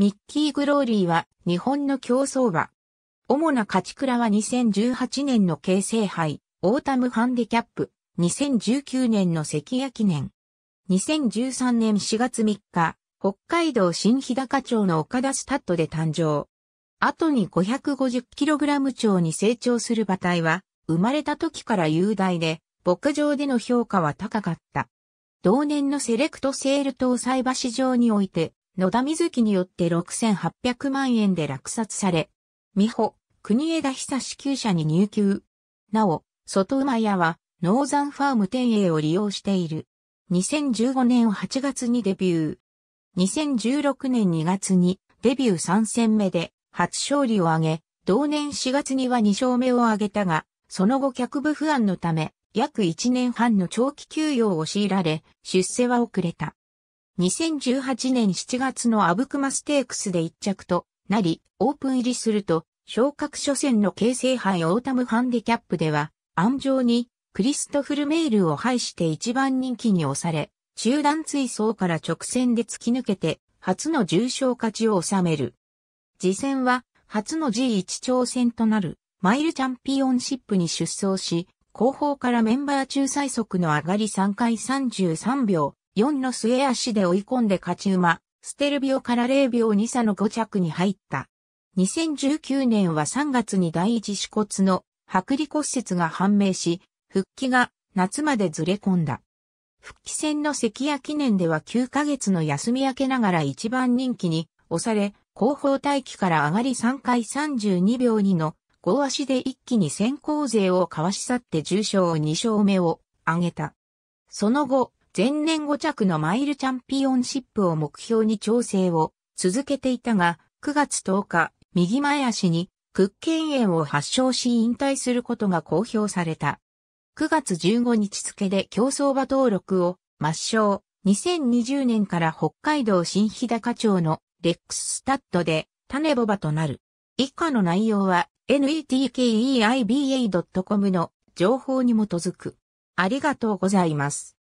ミッキー・グローリーは日本の競争馬。主な勝ち倉は2018年の京成杯、オータムハンディキャップ、2019年の関谷記念。2013年4月3日、北海道新日高町の岡田スタッドで誕生。後に 550kg 町に成長する馬体は、生まれた時から雄大で、牧場での評価は高かった。同年のセレクトセール搭載馬市場において、野田瑞希によって6800万円で落札され、美穂、国枝久支給者に入給。なお、外馬屋は、ノーザンファーム天営を利用している。2015年8月にデビュー。2016年2月にデビュー3戦目で初勝利を挙げ、同年4月には2勝目を挙げたが、その後客部不安のため、約1年半の長期休養を強いられ、出世は遅れた。2018年7月のアブクマステークスで一着となり、オープン入りすると、昇格初戦の京成杯オータムハンディキャップでは、安城にクリストフルメールを排して一番人気に押され、中段追走から直線で突き抜けて、初の重賞勝ちを収める。次戦は、初の G1 挑戦となる、マイルチャンピオンシップに出走し、後方からメンバー中最速の上がり3回33秒、4の末足で追い込んで勝ち馬、ステルビオから0秒2差の5着に入った。2019年は3月に第一死骨の剥離骨折が判明し、復帰が夏までずれ込んだ。復帰戦の関谷記念では9ヶ月の休み明けながら一番人気に押され、後方待機から上がり3回32秒2の5足で一気に先行勢をかわし去って重賞2勝目を挙げた。その後、前年5着のマイルチャンピオンシップを目標に調整を続けていたが、9月10日、右前足に屈腱炎を発症し引退することが公表された。9月15日付で競争馬登録を抹消。2020年から北海道新日高町のレックススタッドで種ボバとなる。以下の内容は netkeiba.com の情報に基づく。ありがとうございます。